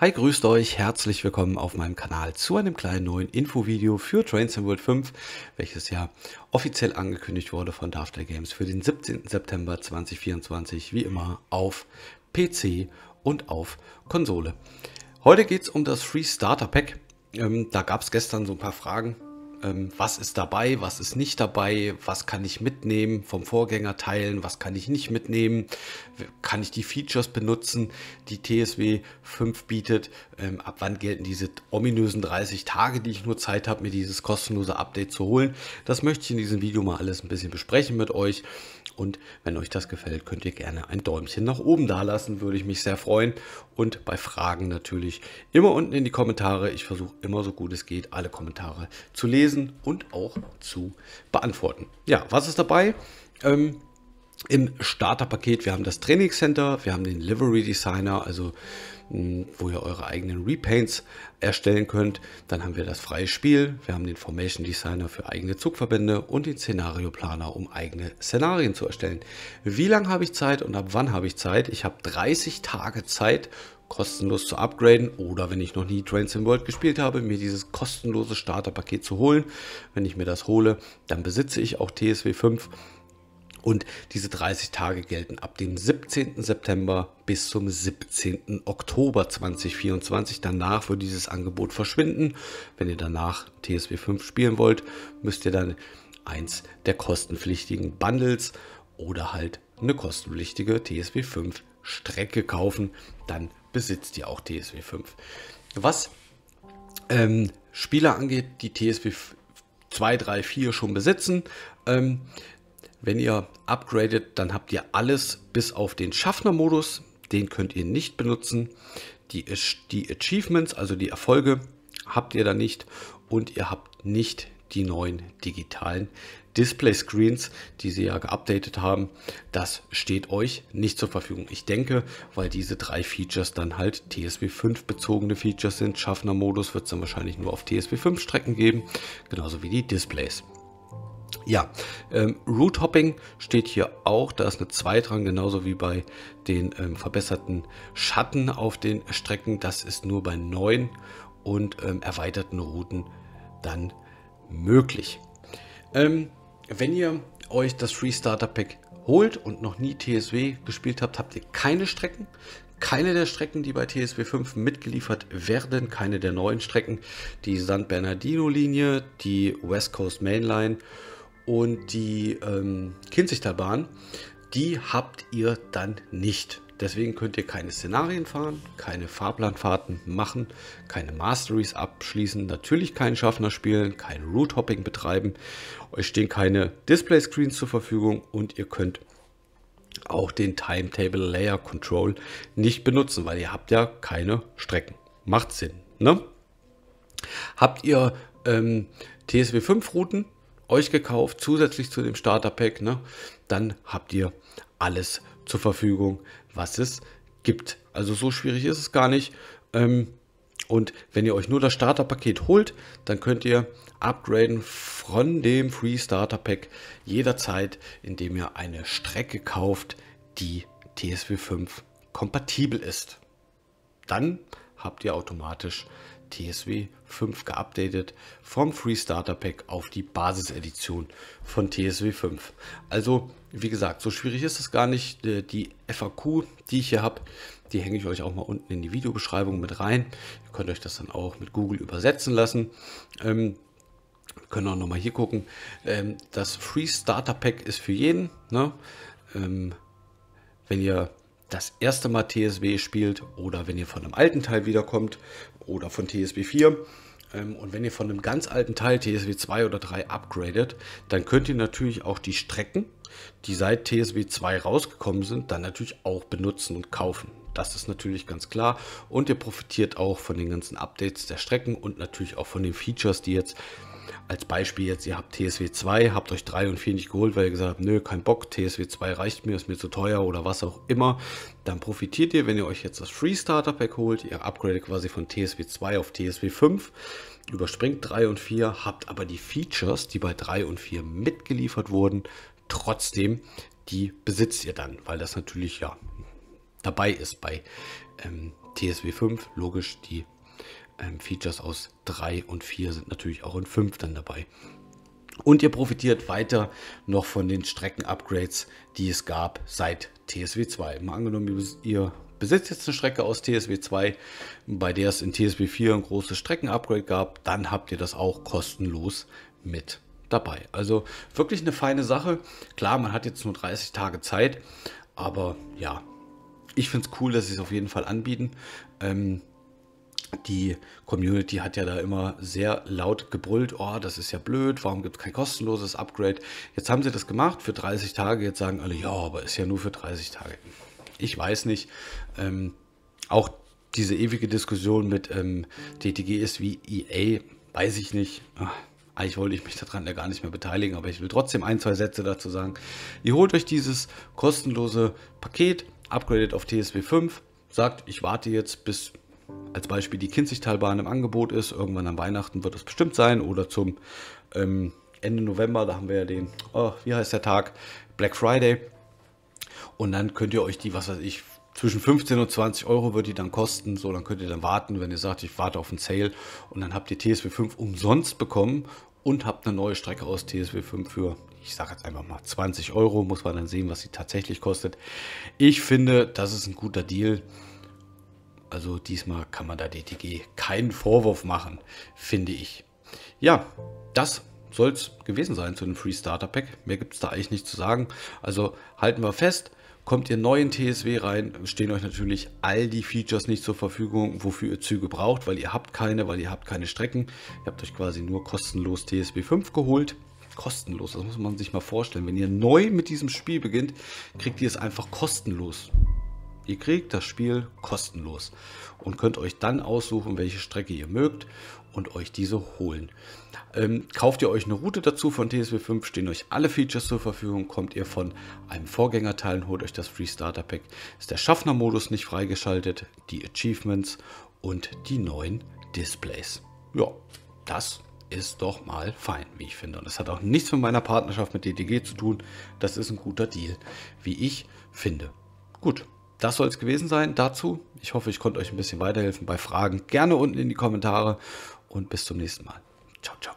Hi, grüßt euch, herzlich willkommen auf meinem Kanal zu einem kleinen neuen Infovideo für Trains in World 5, welches ja offiziell angekündigt wurde von Darfter Games für den 17. September 2024, wie immer auf PC und auf Konsole. Heute geht es um das Free Starter Pack. Ähm, da gab es gestern so ein paar Fragen ähm, was ist dabei, was ist nicht dabei, was kann ich mitnehmen vom Vorgänger teilen, was kann ich nicht mitnehmen, kann ich die Features benutzen, die TSW 5 bietet, ähm, ab wann gelten diese ominösen 30 Tage, die ich nur Zeit habe, mir dieses kostenlose Update zu holen. Das möchte ich in diesem Video mal alles ein bisschen besprechen mit euch. Und wenn euch das gefällt, könnt ihr gerne ein Däumchen nach oben dalassen, würde ich mich sehr freuen. Und bei Fragen natürlich immer unten in die Kommentare. Ich versuche immer so gut es geht, alle Kommentare zu lesen und auch zu beantworten. Ja, was ist dabei? Ähm, im Starterpaket. Wir haben das Training Center, wir haben den Livery Designer, also hm, wo ihr eure eigenen Repaints erstellen könnt. Dann haben wir das freie Spiel, wir haben den Formation Designer für eigene Zugverbände und den Szenarioplaner, um eigene Szenarien zu erstellen. Wie lange habe ich Zeit und ab wann habe ich Zeit? Ich habe 30 Tage Zeit, kostenlos zu upgraden oder wenn ich noch nie Trains in World gespielt habe, mir dieses kostenlose Starterpaket zu holen. Wenn ich mir das hole, dann besitze ich auch TSW 5 und diese 30 Tage gelten ab dem 17. September bis zum 17. Oktober 2024. Danach wird dieses Angebot verschwinden. Wenn ihr danach TSW 5 spielen wollt, müsst ihr dann eins der kostenpflichtigen Bundles oder halt eine kostenpflichtige TSW 5 Strecke kaufen. Dann besitzt ihr auch TSW 5. Was ähm, Spieler angeht, die TSW 2, 3, 4 schon besitzen, ähm, wenn ihr upgradet, dann habt ihr alles bis auf den Schaffner-Modus. Den könnt ihr nicht benutzen. Die, die Achievements, also die Erfolge, habt ihr da nicht. Und ihr habt nicht die neuen digitalen Display Screens, die sie ja geupdatet haben, das steht euch nicht zur Verfügung. Ich denke, weil diese drei Features dann halt TSW5 bezogene Features sind. Schaffner Modus wird es dann wahrscheinlich nur auf TSW5 Strecken geben, genauso wie die Displays. Ja, ähm, Root Hopping steht hier auch. Da ist eine 2 dran, genauso wie bei den ähm, verbesserten Schatten auf den Strecken. Das ist nur bei neuen und ähm, erweiterten Routen dann möglich. Ähm, wenn ihr euch das Free Starter Pack holt und noch nie TSW gespielt habt, habt ihr keine Strecken. Keine der Strecken, die bei TSW 5 mitgeliefert werden, keine der neuen Strecken, die San Bernardino Linie, die West Coast Mainline. Line und die ähm, Kinzigtalbahn, die habt ihr dann nicht. Deswegen könnt ihr keine Szenarien fahren, keine Fahrplanfahrten machen, keine Masteries abschließen, natürlich keinen Schaffner spielen, kein Route Hopping betreiben. Euch stehen keine Display Screens zur Verfügung und ihr könnt auch den Timetable Layer Control nicht benutzen, weil ihr habt ja keine Strecken. Macht Sinn, ne? Habt ihr ähm, TSW 5 Routen, euch gekauft, zusätzlich zu dem Starter-Pack, ne? dann habt ihr alles zur Verfügung, was es gibt. Also so schwierig ist es gar nicht. Ähm, und wenn ihr euch nur das Starterpaket holt, dann könnt ihr upgraden von dem Free Starter Pack jederzeit, indem ihr eine Strecke kauft, die TSW 5 kompatibel ist. Dann habt ihr automatisch TSW 5 geupdatet vom Free Starter Pack auf die Basisedition von TSW 5. Also, wie gesagt, so schwierig ist es gar nicht. Äh, die FAQ, die ich hier habe, die hänge ich euch auch mal unten in die Videobeschreibung mit rein. Ihr könnt euch das dann auch mit Google übersetzen lassen. Ähm, können auch nochmal hier gucken. Ähm, das Free Starter Pack ist für jeden. Ne? Ähm, wenn ihr das erste Mal TSW spielt oder wenn ihr von einem alten Teil wiederkommt oder von TSW 4. Ähm, und wenn ihr von einem ganz alten Teil TSW 2 oder 3 upgradet, dann könnt ihr natürlich auch die Strecken, die seit TSW 2 rausgekommen sind, dann natürlich auch benutzen und kaufen. Das ist natürlich ganz klar. Und ihr profitiert auch von den ganzen Updates der Strecken und natürlich auch von den Features, die jetzt als Beispiel jetzt, ihr habt TSW 2, habt euch 3 und 4 nicht geholt, weil ihr gesagt habt, nö, kein Bock, TSW 2 reicht mir, ist mir zu teuer oder was auch immer, dann profitiert ihr, wenn ihr euch jetzt das Free Starter Pack holt, ihr upgradet quasi von TSW 2 auf TSW 5, überspringt 3 und 4, habt aber die Features, die bei 3 und 4 mitgeliefert wurden, trotzdem, die besitzt ihr dann, weil das natürlich ja dabei ist bei ähm, TSW 5, logisch die ähm, Features aus 3 und 4 sind natürlich auch in 5 dann dabei. Und ihr profitiert weiter noch von den Strecken-Upgrades, die es gab seit TSW 2. Mal angenommen, ihr besitzt jetzt eine Strecke aus TSW 2, bei der es in TSW 4 ein großes Strecken-Upgrade gab, dann habt ihr das auch kostenlos mit dabei. Also wirklich eine feine Sache. Klar, man hat jetzt nur 30 Tage Zeit, aber ja, ich finde es cool, dass sie es auf jeden Fall anbieten. Ähm, die Community hat ja da immer sehr laut gebrüllt, oh, das ist ja blöd, warum gibt es kein kostenloses Upgrade? Jetzt haben sie das gemacht für 30 Tage, jetzt sagen alle, ja, aber ist ja nur für 30 Tage. Ich weiß nicht. Ähm, auch diese ewige Diskussion mit ähm, DTG ist wie EA, weiß ich nicht. Ach, eigentlich wollte ich mich daran ja gar nicht mehr beteiligen, aber ich will trotzdem ein, zwei Sätze dazu sagen. Ihr holt euch dieses kostenlose Paket, upgradet auf TSW 5, sagt, ich warte jetzt bis als Beispiel die Kinzigtalbahn im Angebot ist. Irgendwann an Weihnachten wird es bestimmt sein oder zum ähm, Ende November, da haben wir ja den, oh, wie heißt der Tag? Black Friday. Und dann könnt ihr euch die, was weiß ich, zwischen 15 und 20 Euro wird die dann kosten. So, dann könnt ihr dann warten, wenn ihr sagt, ich warte auf einen Sale. Und dann habt ihr TSW 5 umsonst bekommen und habt eine neue Strecke aus TSW 5 für, ich sage jetzt einfach mal 20 Euro. Muss man dann sehen, was sie tatsächlich kostet. Ich finde, das ist ein guter Deal. Also diesmal kann man da DTG keinen Vorwurf machen, finde ich. Ja, das soll es gewesen sein zu dem Free Starter Pack. Mehr gibt es da eigentlich nicht zu sagen. Also halten wir fest, kommt ihr neu in TSW rein, stehen euch natürlich all die Features nicht zur Verfügung, wofür ihr Züge braucht, weil ihr habt keine, weil ihr habt keine Strecken. Ihr habt euch quasi nur kostenlos TSW 5 geholt. Kostenlos, das muss man sich mal vorstellen. Wenn ihr neu mit diesem Spiel beginnt, kriegt ihr es einfach kostenlos Ihr kriegt das Spiel kostenlos und könnt euch dann aussuchen, welche Strecke ihr mögt und euch diese holen. Ähm, kauft ihr euch eine Route dazu von TSW 5, stehen euch alle Features zur Verfügung. Kommt ihr von einem Vorgängerteil und holt euch das Free Starter Pack. Ist der Schaffner-Modus nicht freigeschaltet, die Achievements und die neuen Displays. Ja, das ist doch mal fein, wie ich finde. Und das hat auch nichts mit meiner Partnerschaft mit DTG zu tun. Das ist ein guter Deal, wie ich finde. Gut, das soll es gewesen sein dazu. Ich hoffe, ich konnte euch ein bisschen weiterhelfen bei Fragen. Gerne unten in die Kommentare und bis zum nächsten Mal. Ciao, ciao.